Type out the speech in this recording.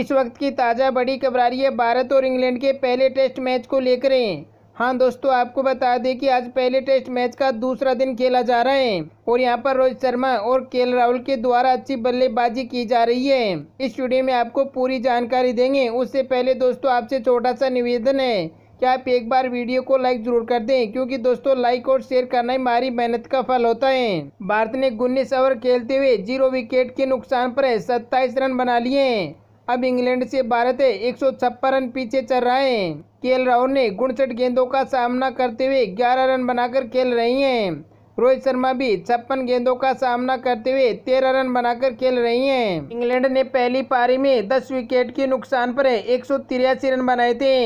इस वक्त की ताज़ा बड़ी खबरारी भारत और इंग्लैंड के पहले टेस्ट मैच को लेकर हैं हाँ दोस्तों आपको बता दें कि आज पहले टेस्ट मैच का दूसरा दिन खेला जा रहा है और यहाँ पर रोहित शर्मा और के राहुल के द्वारा अच्छी बल्लेबाजी की जा रही है इस वीडियो में आपको पूरी जानकारी देंगे उससे पहले दोस्तों आपसे छोटा सा निवेदन है कि आप एक बार वीडियो को लाइक जरूर कर दें क्योंकि दोस्तों लाइक और शेयर करना ही हमारी मेहनत का फल होता है भारत ने उन्नीस ओवर खेलते हुए जीरो विकेट के नुकसान पर सत्ताईस रन बना लिए हैं अब इंग्लैंड से भारत एक रन पीछे चल रहा है के राहुल ने गुणसठ गेंदों का सामना करते हुए 11 रन बनाकर खेल रही हैं रोहित शर्मा भी छप्पन गेंदों का सामना करते हुए तेरह रन बनाकर खेल रही हैं। इंग्लैंड ने पहली पारी में 10 विकेट के नुकसान पर एक रन बनाए थे